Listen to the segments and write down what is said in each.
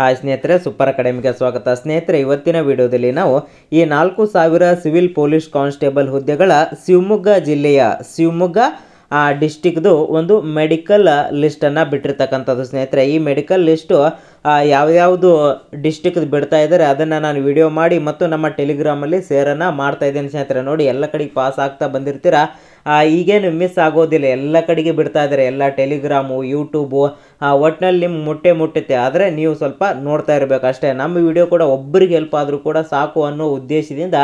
hi ಸ್ನೇಹಿತರೆ super ಅಕಾಡೆಮಿಗೆ ಸ್ವಾಗತ ಸ್ನೇಹಿತರೆ ಇವತ್ತಿನ ವಿಡಿಯೋದಲ್ಲಿ ನಾವು ಈ ನಾಲ್ಕು ಸಾವಿರ ಸಿವಿಲ್ ಪೊಲೀಸ್ ಕಾನ್ಸ್ಟೇಬಲ್ ಹುದ್ದೆಗಳ ಶಿವಮೊಗ್ಗ ಜಿಲ್ಲೆಯ ಶಿವಮೊಗ್ಗ ಆ ಡಿಸ್ಟಿಕ್ದು ಒಂದು ಮೆಡಿಕಲ್ ಲಿಸ್ಟನ್ನು ಬಿಟ್ಟಿರ್ತಕ್ಕಂಥದ್ದು ಸ್ನೇಹಿತರೆ ಈ ಮೆಡಿಕಲ್ ಲಿಸ್ಟು ಯಾವ್ಯಾವುದು ಡಿಸ್ಟಿಕ್ದು ಬಿಡ್ತಾ ಇದ್ದಾರೆ ಅದನ್ನು ನಾನು ವಿಡಿಯೋ ಮಾಡಿ ಮತ್ತು ನಮ್ಮ ಟೆಲಿಗ್ರಾಮಲ್ಲಿ ಸೇರನ್ನು ಮಾಡ್ತಾ ಇದ್ದೇನೆ ಸ್ನೇಹಿತರೆ ನೋಡಿ ಎಲ್ಲ ಕಡೆಗೆ ಪಾಸ್ ಆಗ್ತಾ ಬಂದಿರ್ತೀರ ಈಗೇನು ಮಿಸ್ ಆಗೋದಿಲ್ಲ ಎಲ್ಲ ಕಡೆಗೆ ಬಿಡ್ತಾ ಇದ್ದಾರೆ ಎಲ್ಲ ಟೆಲಿಗ್ರಾಮು ಯೂಟ್ಯೂಬು ಒಟ್ಟಿನಲ್ಲಿ ನಿಮ್ಮ ಮುಟ್ಟೆ ಮುಟ್ಟುತ್ತೆ ಆದರೆ ನೀವು ಸ್ವಲ್ಪ ನೋಡ್ತಾ ಇರಬೇಕು ಅಷ್ಟೇ ನಮ್ಮ ವಿಡಿಯೋ ಕೂಡ ಒಬ್ಬರಿಗೆ ಹೆಲ್ಪ್ ಆದರೂ ಕೂಡ ಸಾಕು ಅನ್ನೋ ಉದ್ದೇಶದಿಂದ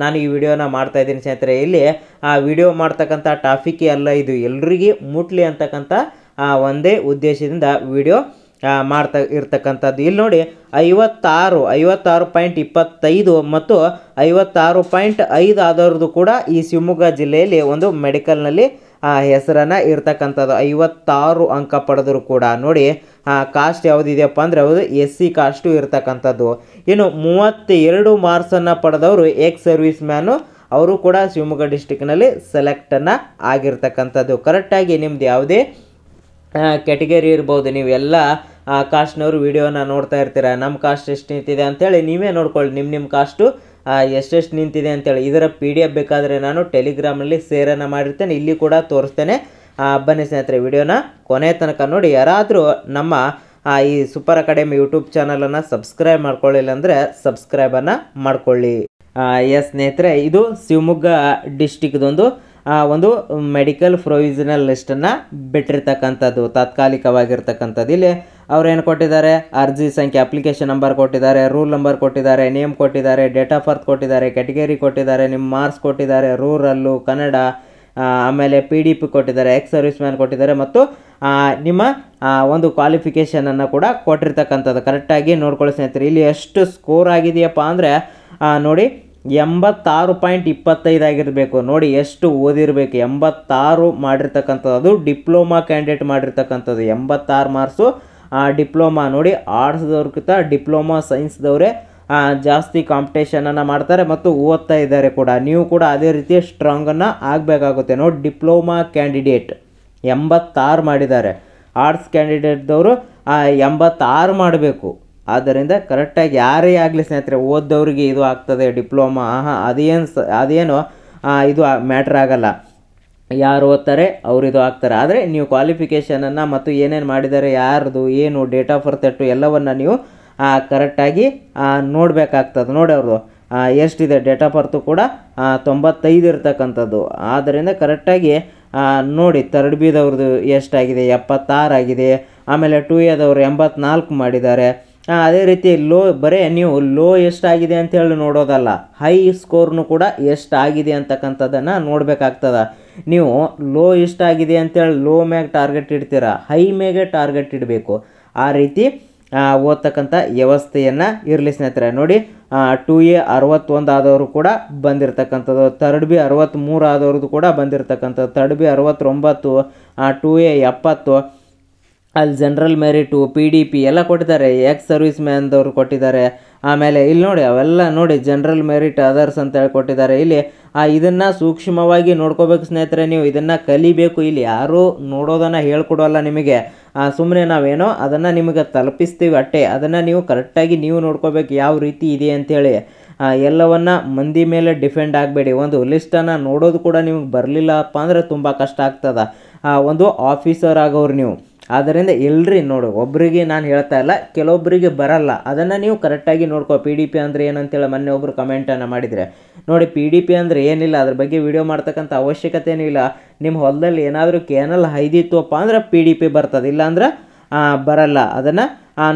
ನಾನು ಈ ವಿಡಿಯೋನ ಮಾಡ್ತಾ ಇದ್ದೀನಿ ಸ್ನೇಹಿತರೆ ಇಲ್ಲಿ ಆ ವಿಡಿಯೋ ಮಾಡ್ತಕ್ಕಂಥ ಟಾಫಿಕ್ ಅಲ್ಲ ಇದು ಎಲ್ರಿಗೂ ಮುಟ್ಲಿ ಅಂತಕ್ಕಂಥ ಒಂದೇ ಉದ್ದೇಶದಿಂದ ವಿಡಿಯೋ ಮಾಡ್ತಾ ಇರ್ತಕ್ಕಂಥದ್ದು ಇಲ್ಲಿ ನೋಡಿ ಐವತ್ತಾರು ಐವತ್ತಾರು ಪಾಯಿಂಟ್ ಇಪ್ಪತ್ತೈದು ಮತ್ತು ಐವತ್ತಾರು ಪಾಯಿಂಟ್ ಐದು ಆದವ್ರದ್ದು ಕೂಡ ಈ ಶಿವಮೊಗ್ಗ ಜಿಲ್ಲೆಯಲ್ಲಿ ಒಂದು ಮೆಡಿಕಲ್ನಲ್ಲಿ ಆ ಹೆಸರನ್ನು ಇರ್ತಕ್ಕಂಥದ್ದು ಐವತ್ತಾರು ಅಂಕ ಪಡೆದರೂ ಕೂಡ ನೋಡಿ ಕಾಸ್ಟ್ ಯಾವುದಿದೆಯಪ್ಪ ಅಂದರೆ ಅದು ಎಸ್ ಸಿ ಕಾಸ್ಟು ಇರ್ತಕ್ಕಂಥದ್ದು ಇನ್ನು ಮೂವತ್ತೆರಡು ಮಾರ್ಕ್ಸನ್ನು ಪಡೆದವರು ಎಕ್ಸ್ ಸರ್ವಿಸ್ ಮ್ಯಾನು ಅವರು ಕೂಡ ಶಿವಮೊಗ್ಗ ಡಿಸ್ಟಿಕ್ನಲ್ಲಿ ಸೆಲೆಕ್ಟನ್ನು ಆಗಿರ್ತಕ್ಕಂಥದ್ದು ಕರೆಕ್ಟಾಗಿ ನಿಮ್ದು ಯಾವುದೇ ಕೆಟಗರಿ ಇರ್ಬೋದು ನೀವೆಲ್ಲ ಕಾಸ್ಟ್ನವರು ವಿಡಿಯೋನ ನೋಡ್ತಾ ಇರ್ತೀರ ನಮ್ಮ ಕಾಸ್ಟ್ ಎಷ್ಟು ನಿಂತಿದೆ ಅಂತೇಳಿ ನೀವೇ ನೋಡ್ಕೊಳ್ಳಿ ನಿಮ್ಮ ನಿಮ್ಮ ಕಾಸ್ಟು ಎಷ್ಟೆಷ್ಟು ನಿಂತಿದೆ ಅಂತೇಳಿ ಇದರ ಪಿ ಡಿ ಎಫ್ ಬೇಕಾದರೆ ನಾನು ಟೆಲಿಗ್ರಾಮಲ್ಲಿ ಸೇರನ್ನು ಮಾಡಿರ್ತೇನೆ ಇಲ್ಲಿ ಕೂಡ ತೋರಿಸ್ತೇನೆ ಹಬ್ಬನ ಸ್ನೇಹಿತರೆ ವಿಡಿಯೋನ ಕೊನೆ ತನಕ ನೋಡಿ ಯಾರಾದರೂ ನಮ್ಮ ಈ ಸೂಪರ್ ಅಕಾಡೆಮಿ ಯೂಟ್ಯೂಬ್ ಚಾನಲನ್ನು ಸಬ್ಸ್ಕ್ರೈಬ್ ಮಾಡ್ಕೊಳ್ಳಿಲ್ಲ ಅಂದರೆ ಸಬ್ಸ್ಕ್ರೈಬನ್ನು ಮಾಡಿಕೊಳ್ಳಿ ಎಸ್ ಸ್ನೇಹಿತರೆ ಇದು ಶಿವಮೊಗ್ಗ ಡಿಸ್ಟಿಕ್ದೊಂದು ಒಂದು ಮೆಡಿಕಲ್ ಪ್ರೊವಿಷನಲ್ ಲಿಸ್ಟನ್ನು ಬಿಟ್ಟಿರ್ತಕ್ಕಂಥದ್ದು ತಾತ್ಕಾಲಿಕವಾಗಿರ್ತಕ್ಕಂಥದ್ದು ಇಲ್ಲಿ ಅವ್ರೇನು ಕೊಟ್ಟಿದ್ದಾರೆ ಅರ್ಜಿ ಸಂಖ್ಯೆ ಅಪ್ಲಿಕೇಶನ್ ನಂಬರ್ ಕೊಟ್ಟಿದ್ದಾರೆ ರೂಲ್ ನಂಬರ್ ಕೊಟ್ಟಿದ್ದಾರೆ ನೇಮ್ ಕೊಟ್ಟಿದ್ದಾರೆ ಡೇಟ್ ಆಫ್ ಬರ್ತ್ ಕೊಟ್ಟಿದ್ದಾರೆ ಕೆಟಗರಿ ಕೊಟ್ಟಿದ್ದಾರೆ ನಿಮ್ಮ ಮಾರ್ಕ್ಸ್ ಕೊಟ್ಟಿದ್ದಾರೆ ರೂರಲ್ಲು ಕನ್ನಡ ಆಮೇಲೆ ಪಿ ಡಿ ಪಿ ಕೊಟ್ಟಿದ್ದಾರೆ ಎಕ್ಸ್ ಸರ್ವಿಸ್ ಮ್ಯಾನ್ ಕೊಟ್ಟಿದ್ದಾರೆ ಮತ್ತು ನಿಮ್ಮ ಒಂದು ಕ್ವಾಲಿಫಿಕೇಷನನ್ನು ಕೂಡ ಕೊಟ್ಟಿರ್ತಕ್ಕಂಥದ್ದು ಕರೆಕ್ಟಾಗಿ ನೋಡ್ಕೊಳ್ಳಿ ಸ್ನೇಹಿತರೆ ಇಲ್ಲಿ ಎಷ್ಟು ಸ್ಕೋರ್ ಆಗಿದೆಯಪ್ಪ ಅಂದರೆ ನೋಡಿ ಎಂಬತ್ತಾರು ಪಾಯಿಂಟ್ ಇಪ್ಪತ್ತೈದಾಗಿರಬೇಕು ನೋಡಿ ಎಷ್ಟು ಓದಿರಬೇಕು ಎಂಬತ್ತಾರು ಮಾಡಿರ್ತಕ್ಕಂಥದ್ದು ಅದು ಡಿಪ್ಲೊಮಾ ಕ್ಯಾಂಡಿಡೇಟ್ ಮಾಡಿರ್ತಕ್ಕಂಥದ್ದು ಎಂಬತ್ತಾರು ಮಾರ್ಕ್ಸು ಡಿಪ್ಲೊಮಾ ನೋಡಿ ಆರ್ಟ್ಸ್ದವ್ರಿಗಿಂತ ಡಿಪ್ಲೊಮಾ ಸೈನ್ಸ್ದವರೇ ಜಾಸ್ತಿ ಕಾಂಪಿಟೇಷನನ್ನು ಮಾಡ್ತಾರೆ ಮತ್ತು ಓದ್ತಾ ಇದ್ದಾರೆ ಕೂಡ ನೀವು ಕೂಡ ಅದೇ ರೀತಿ ಸ್ಟ್ರಾಂಗನ್ನು ಆಗಬೇಕಾಗುತ್ತೆ ನೋಡಿ ಡಿಪ್ಲೊಮಾ ಕ್ಯಾಂಡಿಡೇಟ್ ಎಂಬತ್ತಾರು ಮಾಡಿದ್ದಾರೆ ಆರ್ಟ್ಸ್ ಕ್ಯಾಂಡಿಡೇಟ್ದವರು ಎಂಬತ್ತಾರು ಮಾಡಬೇಕು ಆದ್ದರಿಂದ ಕರೆಕ್ಟಾಗಿ ಯಾರೇ ಆಗಲಿ ಸ್ನೇಹಿತರೆ ಓದ್ದವ್ರಿಗೆ ಇದು ಆಗ್ತದೆ ಡಿಪ್ಲೊಮಾ ಹಾಂ ಅದೇನು ಸ ಅದೇನು ಇದು ಮ್ಯಾಟ್ರ್ ಆಗಲ್ಲ ಯಾರು ಓದ್ತಾರೆ ಅವರಿದು ಆಗ್ತಾರೆ ಆದರೆ ನೀವು ಕ್ವಾಲಿಫಿಕೇಷನನ್ನು ಮತ್ತು ಏನೇನು ಮಾಡಿದ್ದಾರೆ ಯಾರದು ಏನು ಡೇಟ್ ಆಫ್ ಬರ್ತ್ ಎಷ್ಟು ಎಲ್ಲವನ್ನು ನೀವು ಕರೆಕ್ಟಾಗಿ ನೋಡಬೇಕಾಗ್ತದೆ ನೋಡೋರು ಎಷ್ಟಿದೆ ಡೇಟ್ ಆಫ್ ಬರ್ತು ಕೂಡ ತೊಂಬತ್ತೈದು ಇರ್ತಕ್ಕಂಥದ್ದು ಆದ್ದರಿಂದ ಕರೆಕ್ಟಾಗಿ ನೋಡಿ ತರ್ಡ್ ಬಿದವ್ರದ್ದು ಎಷ್ಟಾಗಿದೆ ಎಪ್ಪತ್ತಾರಾಗಿದೆ ಆಗಿದೆ ಆಮೇಲೆ ಟು ಎದವರು ಎಂಬತ್ನಾಲ್ಕು ಮಾಡಿದ್ದಾರೆ ಅದೇ ರೀತಿ ಲೋ ಬರೀ ನೀವು ಲೋ ಎಷ್ಟಾಗಿದೆ ಅಂಥೇಳಿ ನೋಡೋದಲ್ಲ ಹೈ ಸ್ಕೋರ್ನು ಕೂಡ ಎಷ್ಟಾಗಿದೆ ಅಂತಕ್ಕಂಥದ್ದನ್ನು ನೋಡಬೇಕಾಗ್ತದೆ ನೀವು ಲೋ ಇಷ್ಟಾಗಿದೆ ಅಂತೇಳಿ ಲೋ ಮ್ಯಾಗೆ ಟಾರ್ಗೆಟ್ ಇಡ್ತೀರ ಹೈ ಮ್ಯಾಗೆ ಟಾರ್ಗೆಟ್ ಇಡಬೇಕು ಆ ರೀತಿ ಓದ್ತಕ್ಕಂಥ ವ್ಯವಸ್ಥೆಯನ್ನು ಇರಲಿ ಸ್ನೇಹಿತರೆ ನೋಡಿ ಟೂ ಎ ಅರವತ್ತೊಂದು ಆದವರು ಕೂಡ ಬಂದಿರತಕ್ಕಂಥದ್ದು ತರ್ಡ್ ಬಿ ಅರವತ್ತ್ಮೂರು ಆದವ್ರದ್ದು ಕೂಡ ಬಂದಿರತಕ್ಕಂಥದ್ದು ತರ್ಡ್ ಬಿ ಅರವತ್ತೊಂಬತ್ತು ಟು ಎ ಎಪ್ಪತ್ತು ಅಲ್ಲಿ general merit P D P ಎಲ್ಲ ಕೊಟ್ಟಿದ್ದಾರೆ ಎಕ್ಸ್ ಸರ್ವಿಸ್ ಮ್ಯಾನ್ದವ್ರು ಕೊಟ್ಟಿದ್ದಾರೆ ಆಮೇಲೆ ಇಲ್ಲಿ ನೋಡಿ ಅವೆಲ್ಲ ನೋಡಿ ಜನರಲ್ ಮೆರಿಟ್ ಅದರ್ಸ್ ಅಂತ ಹೇಳ್ಕೊಟ್ಟಿದ್ದಾರೆ ಇಲ್ಲಿ ಆ ಇದನ್ನು ಸೂಕ್ಷ್ಮವಾಗಿ ನೋಡ್ಕೋಬೇಕು ಸ್ನೇಹಿತರೆ ನೀವು ಇದನ್ನು ಕಲಿಬೇಕು ಇಲ್ಲಿ ಯಾರೂ ನೋಡೋದನ್ನು ಹೇಳ್ಕೊಡೋಲ್ಲ ನಿಮಗೆ ಸುಮ್ಮನೆ ನಾವೇನೋ ಅದನ್ನು ನಿಮಗೆ ತಲುಪಿಸ್ತೀವಿ ಅಟ್ಟೆ ಅದನ್ನು ನೀವು ಕರೆಕ್ಟಾಗಿ ನೀವು ನೋಡ್ಕೋಬೇಕು ಯಾವ ರೀತಿ ಇದೆ ಅಂಥೇಳಿ ಎಲ್ಲವನ್ನು ಮಂದಿ ಮೇಲೆ ಡಿಪೆಂಡ್ ಆಗಬೇಡಿ ಒಂದು ಲಿಸ್ಟನ್ನು ನೋಡೋದು ಕೂಡ ನಿಮಗೆ ಬರಲಿಲ್ಲಪ್ಪ ಅಂದರೆ ತುಂಬ ಕಷ್ಟ ಆಗ್ತದೆ ಒಂದು ಆಫೀಸರ್ ಆಗೋರು ನೀವು ಆದ್ದರಿಂದ ಇಲ್ಲರಿ ನೋಡು ಒಬ್ಬರಿಗೆ ನಾನು ಹೇಳ್ತಾ ಇಲ್ಲ ಕೆಲವೊಬ್ಬರಿಗೆ ಬರಲ್ಲ ಅದನ್ನು ನೀವು ಕರೆಕ್ಟಾಗಿ ನೋಡ್ಕೋ ಪಿ ಡಿ ಪಿ ಅಂದರೆ ಏನಂತೇಳಿ ಮೊನ್ನೆ ಒಬ್ಬರು ಕಮೆಂಟನ್ನು ಮಾಡಿದರೆ ನೋಡಿ ಪಿ ಡಿ ಪಿ ಅಂದರೆ ಏನಿಲ್ಲ ಅದ್ರ ಬಗ್ಗೆ ವಿಡಿಯೋ ಮಾಡ್ತಕ್ಕಂಥ ಅವಶ್ಯಕತೆ ಏನಿಲ್ಲ ನಿಮ್ಮ ಹೊಲದಲ್ಲಿ ಏನಾದರೂ ಕೆನಲ್ ಹೈದಿತ್ತಪ್ಪ ಅಂದ್ರೆ ಪಿ ಡಿ ಪಿ ಬರ್ತದೆ ಇಲ್ಲಾಂದ್ರೆ ಬರಲ್ಲ ಅದನ್ನು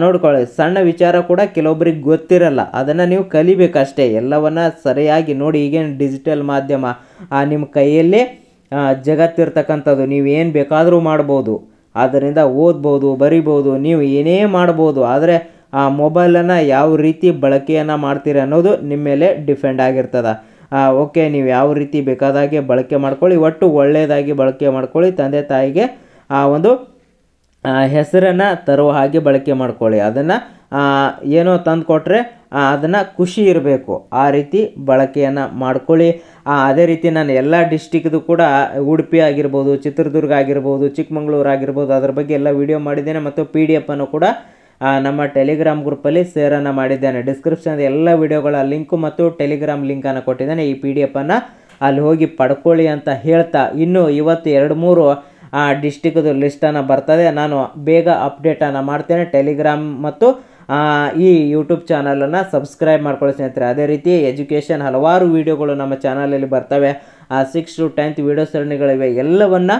ನೋಡ್ಕೊಳ್ಳಿ ಸಣ್ಣ ವಿಚಾರ ಕೂಡ ಕೆಲವೊಬ್ಬರಿಗೆ ಗೊತ್ತಿರಲ್ಲ ಅದನ್ನು ನೀವು ಕಲಿಬೇಕಷ್ಟೇ ಎಲ್ಲವನ್ನು ಸರಿಯಾಗಿ ನೋಡಿ ಈಗೇನು ಡಿಜಿಟಲ್ ಮಾಧ್ಯಮ ನಿಮ್ಮ ಕೈಯಲ್ಲೇ ಜಗತ್ತಿರ್ತಕ್ಕಂಥದ್ದು ನೀವೇನು ಬೇಕಾದರೂ ಮಾಡ್ಬೋದು ಆದ್ದರಿಂದ ಓದ್ಬೋದು ಬರಿಬೋದು ನೀವು ಏನೇ ಮಾಡ್ಬೋದು ಆದರೆ ಆ ಮೊಬೈಲನ್ನು ಯಾವ ರೀತಿ ಬಳಕೆಯನ್ನು ಮಾಡ್ತೀರಿ ಅನ್ನೋದು ನಿಮ್ಮ ಮೇಲೆ ಡಿಫೆಂಡ್ ಆಗಿರ್ತದೆ ಓಕೆ ನೀವು ಯಾವ ರೀತಿ ಬೇಕಾದಾಗೆ ಬಳಕೆ ಮಾಡ್ಕೊಳ್ಳಿ ಒಟ್ಟು ಒಳ್ಳೆಯದಾಗಿ ಬಳಕೆ ಮಾಡ್ಕೊಳ್ಳಿ ತಂದೆ ತಾಯಿಗೆ ಆ ಒಂದು ಹೆಸರನ್ನು ತರುವ ಹಾಗೆ ಬಳಕೆ ಮಾಡ್ಕೊಳ್ಳಿ ಅದನ್ನು ಏನೋ ತಂದು ಕೊಟ್ಟರೆ ಅದನ್ನು ಖುಷಿ ಇರಬೇಕು ಆ ರೀತಿ ಬಳಕೆಯನ್ನು ಮಾಡ್ಕೊಳ್ಳಿ ಅದೇ ರೀತಿ ನಾನು ಎಲ್ಲ ಡಿಸ್ಟಿಕ್ದು ಕೂಡ ಉಡುಪಿ ಆಗಿರ್ಬೋದು ಚಿತ್ರದುರ್ಗ ಆಗಿರ್ಬೋದು ಚಿಕ್ಕಮಗಳೂರು ಆಗಿರ್ಬೋದು ಅದ್ರ ಬಗ್ಗೆ ಎಲ್ಲ ವೀಡಿಯೋ ಮಾಡಿದ್ದೇನೆ ಮತ್ತು ಪಿ ಡಿ ಎಫನ್ನು ಕೂಡ ನಮ್ಮ ಟೆಲಿಗ್ರಾಮ್ ಗ್ರೂಪಲ್ಲಿ ಸೇರನ್ನು ಮಾಡಿದ್ದೇನೆ ಡಿಸ್ಕ್ರಿಪ್ಷನ್ ಎಲ್ಲ ವೀಡಿಯೋಗಳ ಲಿಂಕು ಮತ್ತು ಟೆಲಿಗ್ರಾಮ್ ಲಿಂಕನ್ನು ಕೊಟ್ಟಿದ್ದೇನೆ ಈ ಪಿ ಡಿ ಎಫನ್ನು ಅಲ್ಲಿ ಹೋಗಿ ಪಡ್ಕೊಳ್ಳಿ ಅಂತ ಹೇಳ್ತಾ ಇನ್ನು ಇವತ್ತು ಎರಡು ಮೂರು ಡಿಸ್ಟಿಕ್ದು ಲಿಸ್ಟನ್ನು ಬರ್ತದೆ ನಾನು ಬೇಗ ಅಪ್ಡೇಟನ್ನು ಮಾಡ್ತೇನೆ ಟೆಲಿಗ್ರಾಮ್ ಮತ್ತು ಈ ಯೂಟ್ಯೂಬ್ ಚಾನಲನ್ನು ಸಬ್ಸ್ಕ್ರೈಬ್ ಮಾಡ್ಕೊಳ್ಳಿ ಸ್ನೇಹಿತರೆ ಅದೇ ರೀತಿ ಎಜುಕೇಷನ್ ಹಲವಾರು ವೀಡಿಯೋಗಳು ನಮ್ಮ ಚಾನಲಲ್ಲಿ ಬರ್ತವೆ ಆ ಸಿಕ್ಸ್ ಟು ಟೆಂತ್ ವೀಡಿಯೋ ಸರಣಿಗಳಿವೆ ಎಲ್ಲವನ್ನು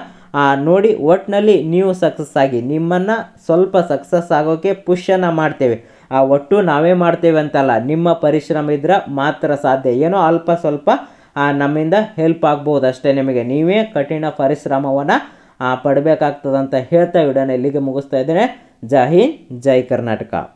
ನೋಡಿ ಒಟ್ಟಿನಲ್ಲಿ ನೀವು ಸಕ್ಸಸ್ ಆಗಿ ನಿಮ್ಮನ್ನು ಸ್ವಲ್ಪ ಸಕ್ಸಸ್ ಆಗೋಕ್ಕೆ ಪುಷನ್ನು ಮಾಡ್ತೇವೆ ಆ ಒಟ್ಟು ನಾವೇ ಮಾಡ್ತೇವೆ ಅಂತಲ್ಲ ನಿಮ್ಮ ಪರಿಶ್ರಮ ಇದ್ರೆ ಮಾತ್ರ ಸಾಧ್ಯ ಏನೋ ಅಲ್ಪ ಸ್ವಲ್ಪ ನಮ್ಮಿಂದ ಹೆಲ್ಪ್ ಆಗ್ಬೋದು ಅಷ್ಟೇ ನಿಮಗೆ ನೀವೇ ಕಠಿಣ ಪರಿಶ್ರಮವನ್ನು ಪಡಬೇಕಾಗ್ತದಂತ ಹೇಳ್ತಾ ವಿಡಿಯೋನ ಇಲ್ಲಿಗೆ ಮುಗಿಸ್ತಾ ಇದ್ದೇನೆ ಜೈ ಹಿಂದ್ ಜೈ ಕರ್ನಾಟಕ